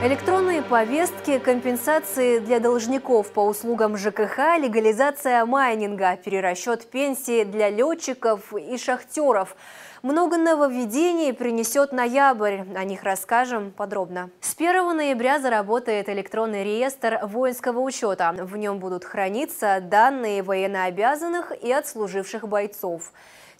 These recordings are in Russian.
Электронные повестки, компенсации для должников по услугам ЖКХ, легализация майнинга, перерасчет пенсии для летчиков и шахтеров. Много нововведений принесет ноябрь. О них расскажем подробно. С 1 ноября заработает электронный реестр воинского учета. В нем будут храниться данные военнообязанных и отслуживших бойцов.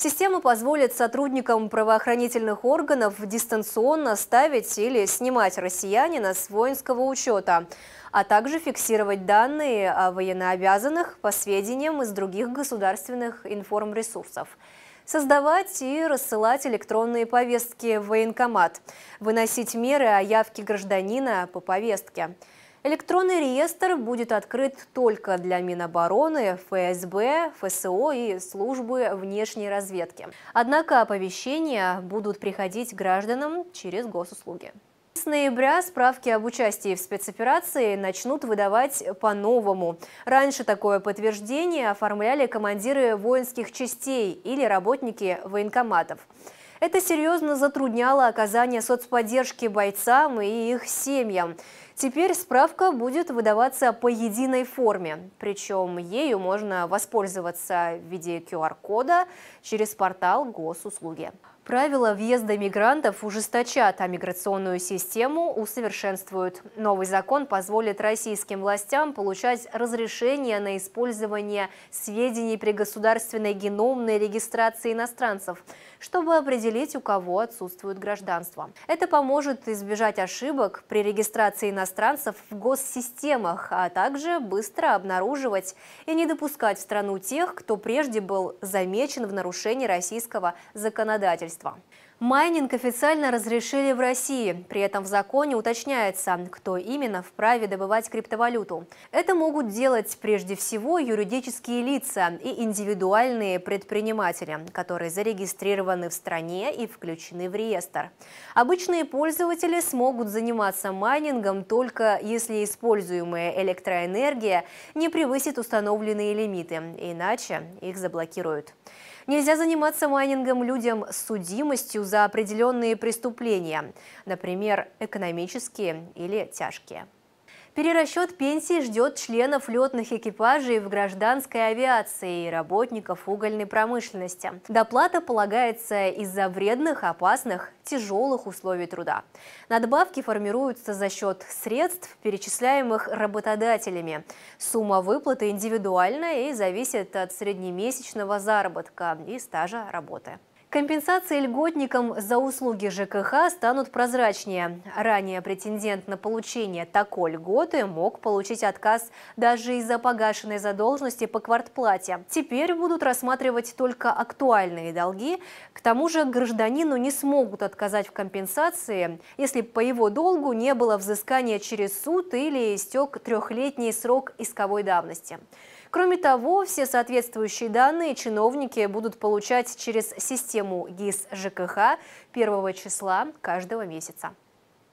Система позволит сотрудникам правоохранительных органов дистанционно ставить или снимать россиянина с воинского учета, а также фиксировать данные о военнообязанных по сведениям из других государственных информресурсов создавать и рассылать электронные повестки в военкомат, выносить меры о явке гражданина по повестке. Электронный реестр будет открыт только для Минобороны, ФСБ, ФСО и службы внешней разведки. Однако оповещения будут приходить гражданам через госуслуги. С ноября справки об участии в спецоперации начнут выдавать по-новому. Раньше такое подтверждение оформляли командиры воинских частей или работники военкоматов. Это серьезно затрудняло оказание соцподдержки бойцам и их семьям. Теперь справка будет выдаваться по единой форме. Причем ею можно воспользоваться в виде QR-кода через портал госуслуги. Правила въезда мигрантов ужесточат, а миграционную систему усовершенствуют. Новый закон позволит российским властям получать разрешение на использование сведений при государственной геномной регистрации иностранцев, чтобы определить, у кого отсутствует гражданство. Это поможет избежать ошибок при регистрации иностранцев в госсистемах, а также быстро обнаруживать и не допускать в страну тех, кто прежде был замечен в нарушении российского законодательства производства. Майнинг официально разрешили в России. При этом в законе уточняется, кто именно вправе добывать криптовалюту. Это могут делать прежде всего юридические лица и индивидуальные предприниматели, которые зарегистрированы в стране и включены в реестр. Обычные пользователи смогут заниматься майнингом только если используемая электроэнергия не превысит установленные лимиты, иначе их заблокируют. Нельзя заниматься майнингом людям с судимостью за определенные преступления, например, экономические или тяжкие. Перерасчет пенсий ждет членов летных экипажей в гражданской авиации и работников угольной промышленности. Доплата полагается из-за вредных, опасных, тяжелых условий труда. Надбавки формируются за счет средств, перечисляемых работодателями. Сумма выплаты индивидуальная и зависит от среднемесячного заработка и стажа работы. Компенсации льготникам за услуги ЖКХ станут прозрачнее. Ранее претендент на получение такой льготы мог получить отказ даже из-за погашенной задолженности по квартплате. Теперь будут рассматривать только актуальные долги. К тому же гражданину не смогут отказать в компенсации, если по его долгу не было взыскания через суд или истек трехлетний срок исковой давности. Кроме того, все соответствующие данные чиновники будут получать через систему ГИС ЖКХ 1 числа каждого месяца.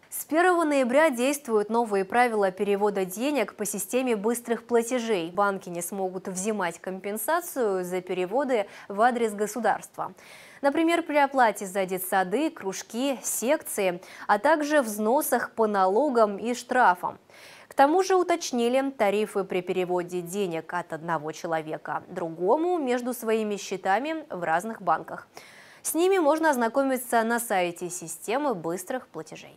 С 1 ноября действуют новые правила перевода денег по системе быстрых платежей. Банки не смогут взимать компенсацию за переводы в адрес государства. Например, при оплате за детсады, кружки, секции, а также взносах по налогам и штрафам тому же уточнили тарифы при переводе денег от одного человека другому между своими счетами в разных банках. С ними можно ознакомиться на сайте системы быстрых платежей.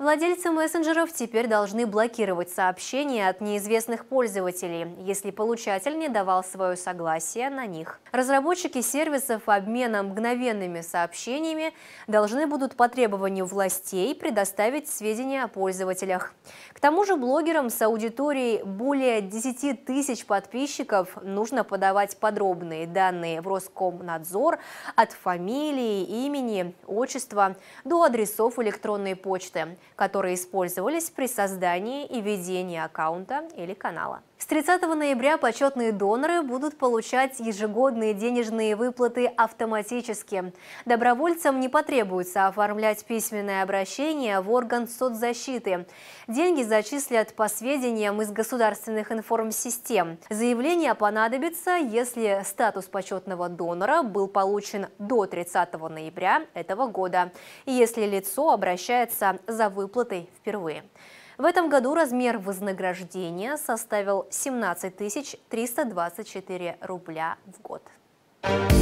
Владельцы мессенджеров теперь должны блокировать сообщения от неизвестных пользователей, если получатель не давал свое согласие на них. Разработчики сервисов обмена мгновенными сообщениями должны будут по требованию властей предоставить сведения о пользователях. К тому же блогерам с аудиторией более 10 тысяч подписчиков нужно подавать подробные данные в Роскомнадзор от фамилии, имени, отчества до адресов электронной почты которые использовались при создании и ведении аккаунта или канала. С 30 ноября почетные доноры будут получать ежегодные денежные выплаты автоматически. Добровольцам не потребуется оформлять письменное обращение в орган соцзащиты. Деньги зачислят по сведениям из государственных информсистем. Заявление понадобится, если статус почетного донора был получен до 30 ноября этого года и если лицо обращается за выплатой выплатой впервые. В этом году размер вознаграждения составил 17 324 рубля в год. Thank you.